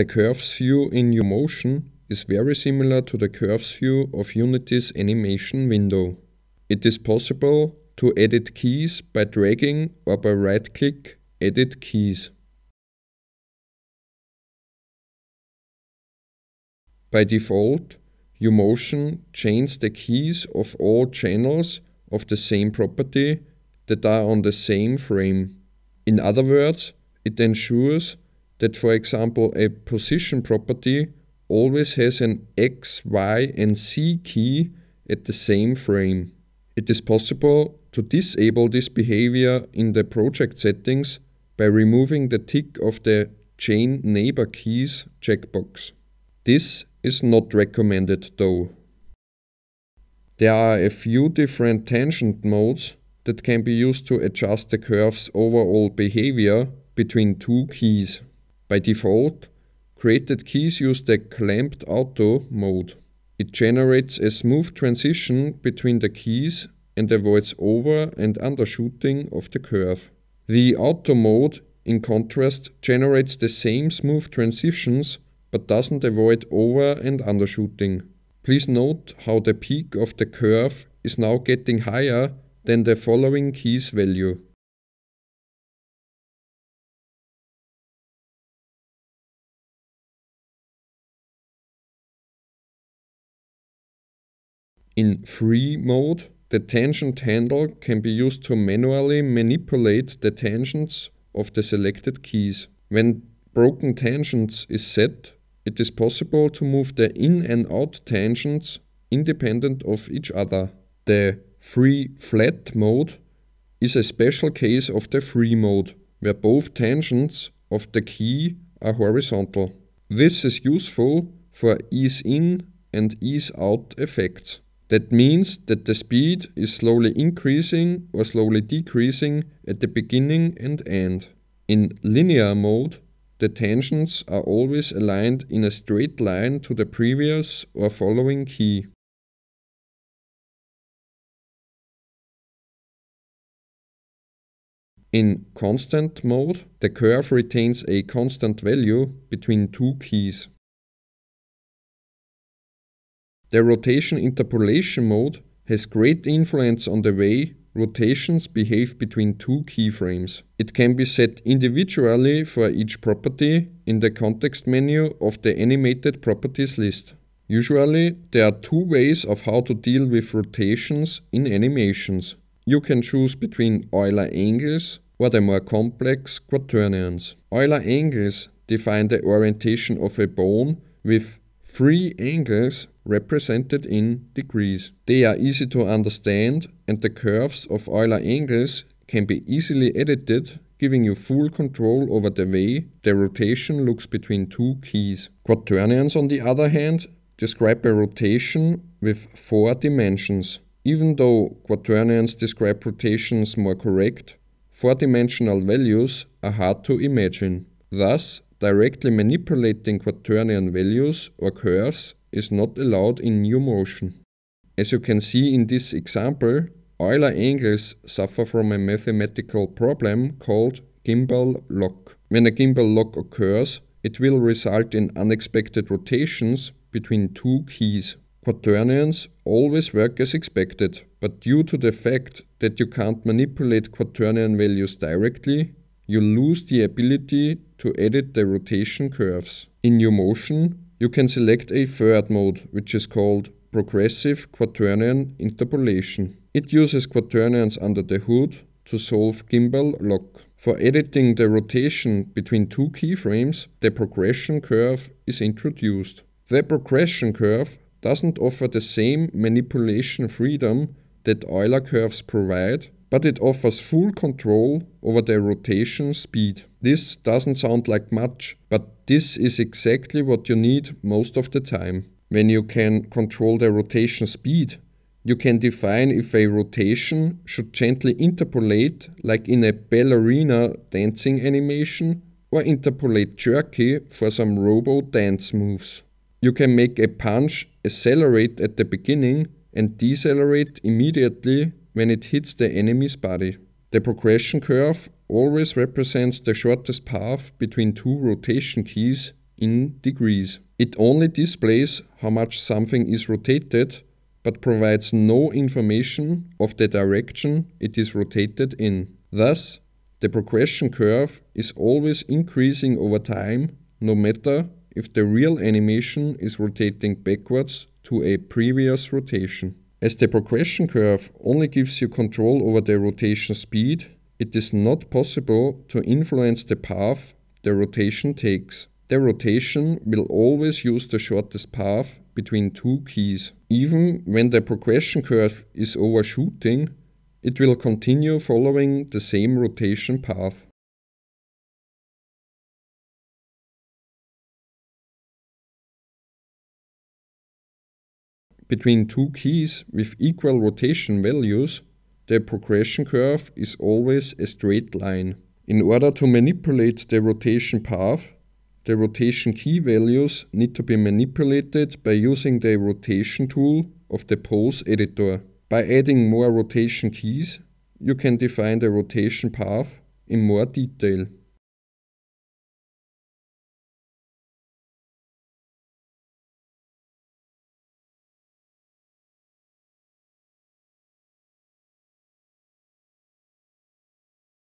The curves view in uMotion is very similar to the curves view of Unity's animation window. It is possible to edit keys by dragging or by right-click Edit Keys. By default, uMotion chains the keys of all channels of the same property that are on the same frame. In other words, it ensures that, for example, a position property always has an X, Y, and Z key at the same frame. It is possible to disable this behavior in the project settings by removing the tick of the Chain Neighbor Keys checkbox. This is not recommended though. There are a few different tangent modes that can be used to adjust the curve's overall behavior between two keys. By default, created keys use the clamped auto mode. It generates a smooth transition between the keys and avoids over and undershooting of the curve. The auto mode, in contrast, generates the same smooth transitions but doesn't avoid over and undershooting. Please note how the peak of the curve is now getting higher than the following key's value. In free mode, the tangent handle can be used to manually manipulate the tangents of the selected keys. When broken tangents is set, it is possible to move the in and out tangents independent of each other. The free flat mode is a special case of the free mode, where both tangents of the key are horizontal. This is useful for ease in and ease out effects. That means that the speed is slowly increasing or slowly decreasing at the beginning and end. In linear mode, the tangents are always aligned in a straight line to the previous or following key. In constant mode, the curve retains a constant value between two keys. The rotation interpolation mode has great influence on the way rotations behave between two keyframes. It can be set individually for each property in the context menu of the animated properties list. Usually, there are two ways of how to deal with rotations in animations. You can choose between Euler angles or the more complex quaternions. Euler angles define the orientation of a bone with three angles represented in degrees. They are easy to understand and the curves of Euler angles can be easily edited giving you full control over the way the rotation looks between two keys. Quaternions on the other hand describe a rotation with four dimensions. Even though quaternions describe rotations more correct, four-dimensional values are hard to imagine. Thus, Directly manipulating quaternion values or curves is not allowed in new motion. As you can see in this example, Euler angles suffer from a mathematical problem called gimbal lock. When a gimbal lock occurs, it will result in unexpected rotations between two keys. Quaternions always work as expected, but due to the fact that you can't manipulate quaternion values directly, you lose the ability to edit the rotation curves. In new motion, you can select a third mode, which is called Progressive Quaternion Interpolation. It uses quaternions under the hood to solve gimbal lock. For editing the rotation between two keyframes, the progression curve is introduced. The progression curve doesn't offer the same manipulation freedom that Euler curves provide, but it offers full control over the rotation speed. This doesn't sound like much, but this is exactly what you need most of the time. When you can control the rotation speed, you can define if a rotation should gently interpolate like in a ballerina dancing animation or interpolate jerky for some robo dance moves. You can make a punch accelerate at the beginning and decelerate immediately when it hits the enemy's body. The progression curve always represents the shortest path between two rotation keys in degrees. It only displays how much something is rotated but provides no information of the direction it is rotated in. Thus, the progression curve is always increasing over time, no matter if the real animation is rotating backwards to a previous rotation. As the progression curve only gives you control over the rotation speed, it is not possible to influence the path the rotation takes. The rotation will always use the shortest path between two keys. Even when the progression curve is overshooting, it will continue following the same rotation path. between two keys with equal rotation values, the progression curve is always a straight line. In order to manipulate the rotation path, the rotation key values need to be manipulated by using the rotation tool of the pose editor. By adding more rotation keys, you can define the rotation path in more detail.